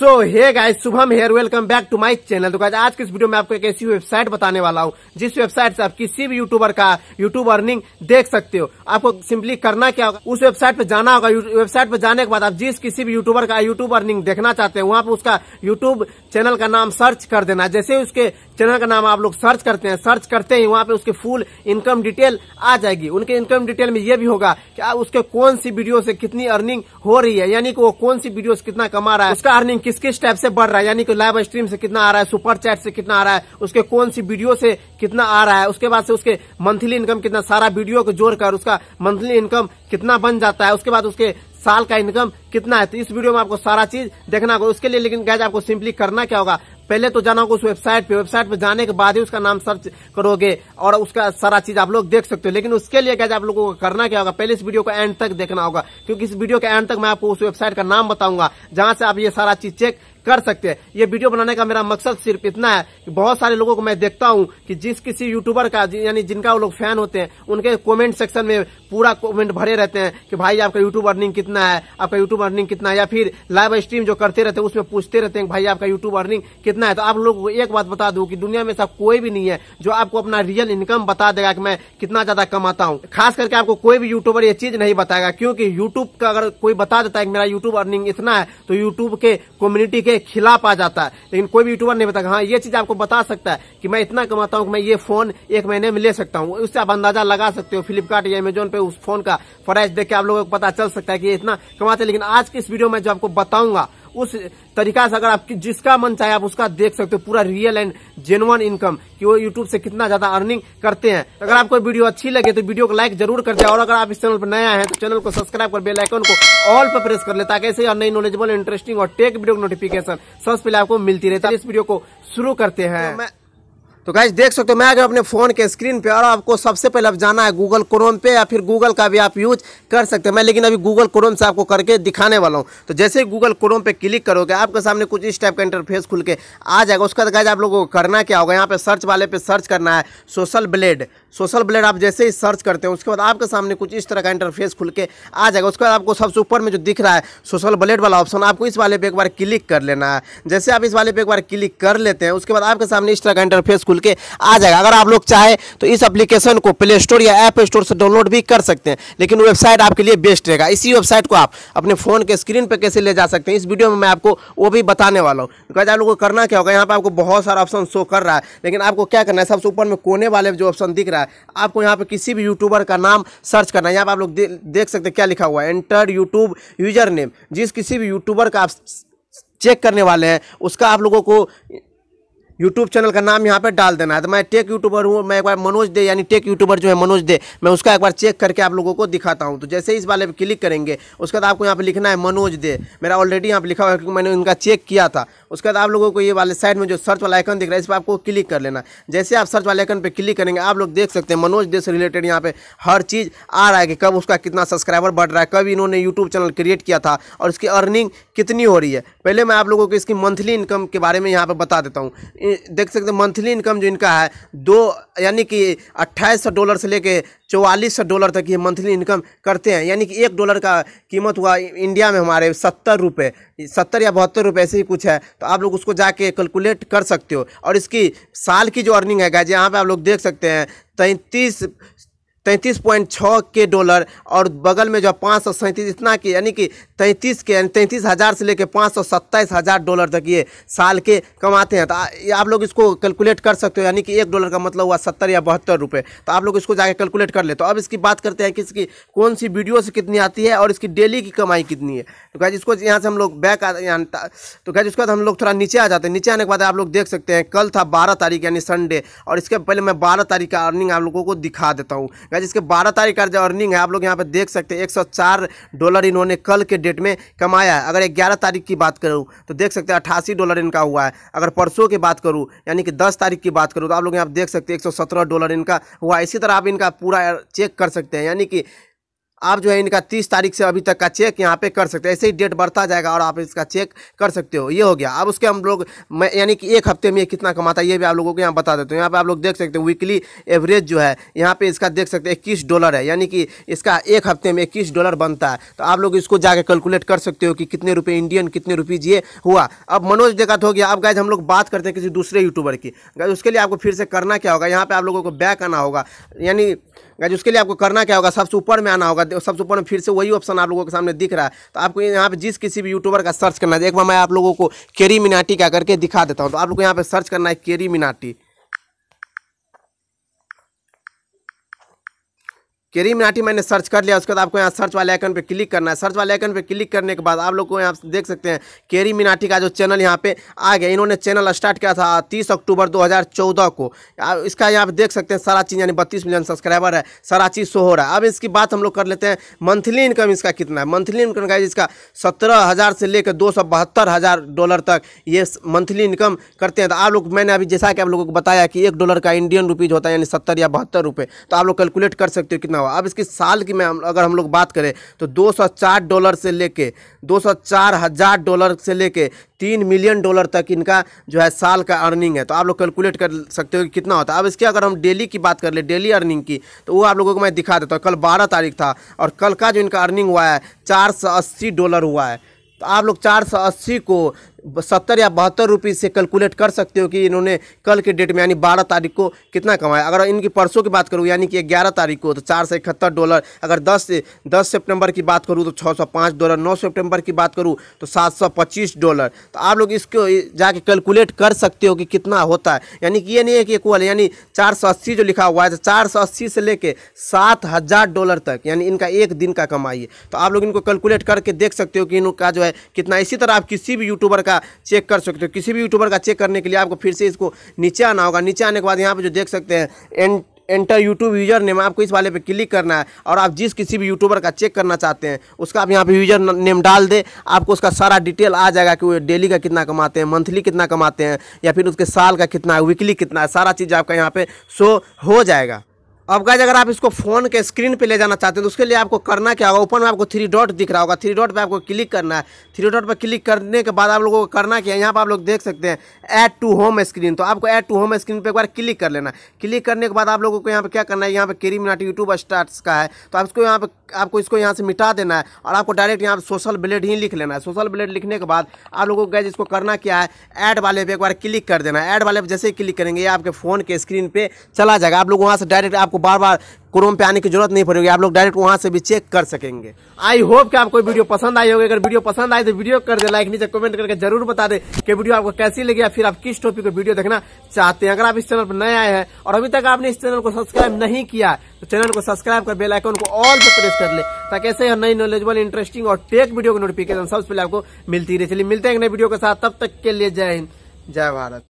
so hey guys Shubham here welcome back to my channel तो guys आज के इस वीडियो में आपको एक ऐसी वेबसाइट बताने वाला हूँ जिस वेबसाइट से आप किसी भी यूट्यूबर का यूट्यूब अर्निंग देख सकते हो आपको सिंपली करना क्या होगा उस वेबसाइट पे जाना होगा वेबसाइट पे जाने के बाद आप जिस किसी भी यूट्यूबर का यूट्यूब अर्निंग देखना चाहते हैं वहाँ पे उसका यूट्यूब चैनल का नाम सर्च कर देना जैसे उसके चैनल का नाम आप लोग सर्च करते हैं सर्च करते ही वहाँ पे उसके फुल इनकम डिटेल आ जाएगी उनके इनकम डिटेल में ये भी होगा कि उसके कौन सी वीडियो से कितनी अर्निंग हो रही है यानी कि वो कौन सी वीडियो से कितना कमा रहा है उसका अर्निंग किस किस टाइप से बढ़ रहा है यानी कि लाइव स्ट्रीम से कितना आ रहा है सुपर चैट से कितना आ रहा है उसके कौन सी वीडियो से कितना आ रहा है उसके बाद से उसके मंथली इनकम कितना सारा वीडियो को जोड़कर उसका मंथली इनकम कितना बन जाता है उसके बाद उसके साल का इनकम कितना है तो इस वीडियो में आपको सारा चीज देखना होगा उसके लिए लेकिन गैज आपको सिंपली करना क्या होगा पहले तो जाना होगा उस वेबसाइट पे वेबसाइट पे जाने के बाद ही उसका नाम सर्च करोगे और उसका सारा चीज आप लोग देख सकते हो लेकिन उसके लिए क्या आप लोगों को करना क्या होगा पहले इस वीडियो को एंड तक देखना होगा क्योंकि इस वीडियो के एंड तक मैं आपको उस वेबसाइट का नाम बताऊंगा जहां से आप ये सारा चीज चेक कर सकते हैं ये वीडियो बनाने का मेरा मकसद सिर्फ इतना है कि बहुत सारे लोगों को मैं देखता हूँ कि जिस किसी यूट्यूबर का यानी जिनका वो लोग फैन होते हैं उनके कॉमेंट सेक्शन में पूरा कॉमेंट भरे रहते हैं कि भाई आपका यूट्यूब अर्निंग कितना है आपका यूट्यूब अर्निंग कितना है या फिर लाइव स्ट्रीम जो करते रहते हैं उसमें पूछते रहते हैं भाई आपका यूट्यूब अर्निंग कितना है तो आप लोगों को एक बात बता दू की दुनिया में ऐसा कोई भी नहीं है जो आपको अपना रियल इनकम बता देगा कि मैं कितना ज्यादा कमाता हूँ खास करके आपको कोई भी यूट्यूबर ये चीज नहीं बताएगा क्योंकि यूट्यूब का अगर कोई बता देता है कि मेरा यूट्यूब अर्निंग इतना है तो यूट्यूब के कम्युनिटी के के खिलाफ आ जाता है लेकिन कोई भी यूट्यूबर नहीं बताएगा हाँ ये चीज आपको बता सकता है कि मैं इतना कमाता हूँ कि मैं ये फोन एक महीने में ले सकता हूँ उससे आप अंदाजा लगा सकते हो फ्लिपकार्ट या अमेजोन पे उस फोन का प्राइस देख के आप लोगों को पता चल सकता है कि इतना कमाते लेकिन आज की इस वीडियो में जो आपको बताऊंगा उस तरीका से अगर आप जिसका मन चाहे आप उसका देख सकते हो पूरा रियल एंड जेनुअन इनकम कि वो यूट्यूब से कितना ज्यादा अर्निंग करते हैं अगर आपको वीडियो अच्छी लगे तो वीडियो को लाइक जरूर कर दे और अगर आप इस चैनल पर नया है तो चैनल को सब्सक्राइब कर बेलाइकन को ऑल पर प्रेस कर ले ताकि ऐसे और नई नॉलेजेबल इंटरेस्टिंग और टेक वीडियो नोटिफिकेशन सबसे पहले आपको मिलती रहती तो है इस वीडियो को शुरू करते हैं तो तो गाइज देख सकते हो मैं अगर अपने फ़ोन के स्क्रीन पे और आपको सबसे पहले अब जाना है गूगल क्रोम पे या फिर गूगल का भी आप यूज कर सकते हैं मैं लेकिन अभी गूगल क्रोम से आपको करके दिखाने वाला हूँ तो जैसे ही गूगल क्रोम पे क्लिक करोगे आपके सामने कुछ इस टाइप का इंटरफेस खुल के आ जाएगा उसका गाइज आप लोगों को करना क्या होगा यहाँ पर सर्च वाले पर सर्च करना है सोशल ब्लेड सोशल ब्लेड आप जैसे ही सर्च करते हैं उसके बाद आपके सामने कुछ इस तरह का इंटरफेस खुल के आ जाएगा उसके बाद आपको सबसे ऊपर में जो दिख रहा है सोशल ब्लेड वाला ऑप्शन आपको इस वाले पर एक बार क्लिक कर लेना है जैसे आप इस वाले पर एक बार क्लिक कर लेते हैं उसके बाद आपके सामने इस तरह का इंटरफेस खुल के आ जाएगा अगर आप लोग चाहे तो इस एप्लीकेशन को प्ले स्टोर या ऐप स्टोर से डाउनलोड भी कर सकते हैं लेकिन वेबसाइट आपके लिए बेस्ट रहेगा इसी वेबसाइट को आप अपने फ़ोन के स्क्रीन पर कैसे ले जा सकते हैं इस वीडियो में मैं आपको वो भी बताने वाला हूँ बिकॉज तो आप लोगों को करना क्या होगा यहाँ पर आपको बहुत सारा ऑप्शन शो कर रहा है लेकिन आपको क्या करना है सबसे ऊपर में कोने वाले जो ऑप्शन दिख रहा है आपको यहाँ पर किसी भी यूट्यूबर का नाम सर्च करना है यहाँ पर आप लोग देख सकते हैं क्या लिखा हुआ है एंटर यूट्यूब यूजर नेम जिस किसी भी यूट्यूबर का आप चेक करने वाले हैं उसका आप लोगों को यूट्यूब चैनल का नाम यहाँ पे डाल देना है तो मैं टेक यूट्यूबर हूँ मैं एक बार मनोज दे यानी टेक यूट्यूबर जो है मनोज दे मैं उसका एक बार चेक करके आप लोगों को दिखाता हूँ तो जैसे इस वाले पर क्लिक करेंगे उसके बाद आपको यहाँ पर लिखना है मनोज दे मेरा ऑलरेडी यहाँ पर लिखा हुआ है क्योंकि मैंने उनका चेक किया था उसके बाद आप लोगों को ये वाले साइड में जो सर्च वाला आइकन दिख रहा है इस पर आपको क्लिक कर लेना जैसे आप सर्च वाले आइकन पर क्लिक करेंगे आप लोग देख सकते हैं मनोज देश से रिलेटेड यहाँ पे हर चीज़ आ रहा है कि कब उसका कितना सब्सक्राइबर बढ़ रहा है कब इन्होंने यूट्यूब चैनल क्रिएट किया था और इसकी अर्निंग कितनी हो रही है पहले मैं आप लोगों को इसकी मंथली इनकम के बारे में यहाँ पर बता देता हूँ देख सकते हैं मंथली इनकम जो इनका है दो यानी कि अट्ठाईस डॉलर से लेके चौवालीस सौ डॉलर तक ये मंथली इनकम करते हैं यानी कि एक डॉलर का कीमत हुआ इंडिया में हमारे सत्तर रुपये सत्तर या बहत्तर रुपये ऐसे ही कुछ है तो आप लोग उसको जाके कैलकुलेट कर सकते हो और इसकी साल की जो अर्निंग है गाइज यहाँ पे आप लोग देख सकते हैं तैंतीस तैंतीस पॉइंट छः के डॉलर और बगल में जो पाँच सौ सैंतीस इतना कि यानी कि तैंतीस के यानी तैंतीस हज़ार से लेकर पाँच सौ सत्ताईस हज़ार डॉलर तक ये साल के कमाते हैं तो आप लोग इसको कैलकुलेट कर सकते हो यानी कि एक डॉलर का मतलब हुआ सत्तर या बहत्तर रुपये तो आप लोग इसको जाके कैलकुलेट कर लेते हो अब इसकी बात करते हैं कि इसकी कौन सी वीडियो से कितनी आती है और इसकी डेली की कमाई कितनी है तो क्या इसको यहाँ से हम लोग बैक आ तो क्या उसके बाद हम लोग थोड़ा नीचे आ जाते हैं नीचे आने के बाद आप लोग देख सकते हैं कल था बारह तारीख यानी संडे और इसके पहले मैं बारह तारीख का अर्निंग आप लोगों को दिखा देता हूँ गाइज इसके बारह तारीख का जो अर्निंग है आप लोग यहाँ पर देख सकते हैं एक डॉलर इन्होंने कल के डेट में कमाया है अगर ग्यारह तारीख की बात करूँ तो देख सकते हैं अट्ठासी डॉलर इनका हुआ है अगर परसों की बात करूँ यानी कि दस तारीख की बात करूँ तो आप लोग यहाँ देख सकते हैं एक डॉलर इनका हुआ इसी तरह आप इनका पूरा चेक कर सकते हैं यानी कि आप जो है इनका तीस तारीख से अभी तक का चेक यहाँ पे कर सकते हैं ऐसे ही डेट बढ़ता जाएगा और आप इसका चेक कर सकते हो ये हो गया अब उसके हम लोग मैं यानी कि एक हफ्ते में ये कितना कमाता है ये भी आप लोगों को यहाँ बता देते हो यहाँ पर आप लोग देख सकते हैं वीकली एवरेज जो है यहाँ पे इसका देख सकते हैं इक्कीस डॉलर है यानी कि इसका एक हफ्ते में इक्कीस डॉलर बनता है तो आप लोग इसको जाकर कैलकुलेट कर सकते हो कि कितने रुपये इंडियन कितने रुपीज़ ये हुआ अब मनोज तो हो गया अब गाइज हम लोग बात करते हैं किसी दूसरे यूट्यूबर की गाइज उसके लिए आपको फिर से करना क्या होगा यहाँ पर आप लोगों को बैक आना होगा यानी गाइज उसके लिए आपको करना क्या होगा सबसे ऊपर में आना होगा सबसे ऊपर में फिर से वही ऑप्शन आप लोगों के सामने दिख रहा है तो आपको यहाँ पे जिस किसी भी यूट्यूबर का सर्च करना है एक बार मैं आप लोगों को केरी मिनाटी का करके दिखा देता हूँ तो आप लोग को यहाँ पे सर्च करना है केरी मिनाटी केरी मिनाटी मैंने सर्च कर लिया उसके बाद आपको यहाँ सर्च वाले आइकन पे क्लिक करना है सर्च वाले आइकन पे क्लिक करने के बाद आप लोग को यहाँ देख सकते हैं केरी मिनाटी का जो चैनल यहाँ पे आ गया इन्होंने चैनल स्टार्ट किया था 30 अक्टूबर 2014 को इसका यहाँ पे देख सकते हैं सारा चीज़ यानी बत्तीस मिलियन सब्सक्राइबर है सारा चीज़ शो हो रहा है अब इसकी बात हम लोग कर लेते हैं मंथली इनकम इसका कितना है मंथली इनकम का इसका सत्रह से लेकर दो डॉलर तक ये मंथली इनकम करते हैं तो आप लोग मैंने अभी जैसा कि आप लोगों को बताया कि एक डॉलर का इंडियन रुपीज़ होता है यानी सत्तर या बहत्तर तो आप लोग कैलकुलेट कर सकते हो कितना कितना हुआ अब इसकी साल की मैं अगर हम लोग बात करें तो 204 डॉलर से लेके 204 हज़ार डॉलर से लेके 3 मिलियन डॉलर तक इनका जो है साल का अर्निंग है तो आप लोग कैलकुलेट कर सकते हो कि कितना होता है अब इसके अगर हम डेली की बात कर ले डेली अर्निंग की तो वो आप लोगों को मैं दिखा देता हूँ कल बारह तारीख था और कल का जो इनका अर्निंग हुआ है चार डॉलर हुआ है तो आप लोग चार को सत्तर या बहत्तर रुपीज़ से कैलकुलेट कर सकते हो कि इन्होंने कल के डेट में यानी बारह तारीख को कितना कमाया अगर इनकी परसों की बात करूँ यानी कि ग्यारह तारीख को तो चार सौ इकहत्तर डॉलर अगर दस से दस सितंबर की बात करूँ तो छः सौ पाँच डॉलर नौ सितंबर की बात करूँ तो सात सौ पच्चीस डॉलर तो आप लोग इसको जाके कैलकुलेट कर सकते हो कि कितना होता है यानी कि ये नहीं है कि इक्वल यानी चार सौ अस्सी जो लिखा हुआ है तो चार सौ अस्सी से लेके सात हज़ार डॉलर तक यानी इनका एक दिन का कमाई है तो आप लोग इनको कैलकुलेट करके देख सकते हो कि इनका जो है कितना इसी तरह आप किसी भी यूट्यूबर का का चेक कर सकते हो किसी भी यूट्यूबर का चेक करने के लिए आपको फिर से इसको नीचे आना होगा नीचे आने के बाद यहाँ पर जो देख सकते हैं एंटर यूट्यूब यूजर नेम आपको इस वाले पे क्लिक करना है और आप जिस किसी भी यूट्यूबर का चेक करना चाहते हैं उसका आप यहाँ पे यूजर नेम डाल दे आपको उसका सारा डिटेल आ जाएगा कि वो डेली का कितना कमाते हैं मंथली कितना कमाते हैं या फिर उसके साल का कितना है वीकली कितना है सारा चीज़ आपका यहाँ पे शो हो जाएगा अब गाइज अगर आप इसको फोन के स्क्रीन पे ले जाना चाहते हैं तो उसके लिए आपको करना क्या होगा ऊपर में आपको थ्री डॉट दिख रहा होगा थ्री डॉट पे आपको क्लिक करना है थ्री डॉट पे क्लिक करने के बाद आप लोगों को करना क्या है यहाँ पर आप लोग देख सकते हैं ऐड टू होम स्क्रीन तो आपको ऐड टू होम स्क्रीन पर एक बार क्लिक कर लेना क्लिक करने के बाद आप लोगों को यहाँ पर क्या करना है यहाँ पर केरी मिनाट यूट्यूब स्टार्ट का है तो आप इसको यहाँ पर आपको इसको यहाँ से मिटा देना है और आपको डायरेक्ट यहाँ पर सोशल ब्लेड ही लिख लेना है सोशल ब्लेड लिखने के बाद आप लोगों को गैज इसको करना क्या है ऐड वाले पे एक बार क्लिक कर देना है ऐड वाले पे जैसे ही क्लिक करेंगे ये आपके फ़ोन के स्क्रीन पे चला जाएगा आप लोग वहाँ से डायरेक्ट आपको बार बार क्रोम पे आने की जरूरत नहीं पड़ेगी आप लोग डायरेक्ट वहां से भी चेक कर सकेंगे आई होप कि आपको वीडियो पसंद आई होगी अगर वीडियो पसंद आए तो वीडियो कर दे लाइक नीचे कमेंट करके जरूर बता दे कि वीडियो आपको कैसी लगी या फिर आप किस टॉपिक पर वीडियो देखना चाहते हैं अगर आप इस चैनल पर नए आए हैं और अभी तक आपने इस चैनल को सब्सक्राइब नहीं किया तो चैनल को सब्सक्राइब कर बेलाइकन को ऑल पर प्रेस कर ले ताकि ऐसे नई नॉलेजबल इंटरेस्टिंग और टेक वीडियो की नोटिफिकेशन सबसे पहले आपको मिलती रही चलिए मिलते हैं नए वीडियो के साथ तब तक के लिए जय हिंद जय भारत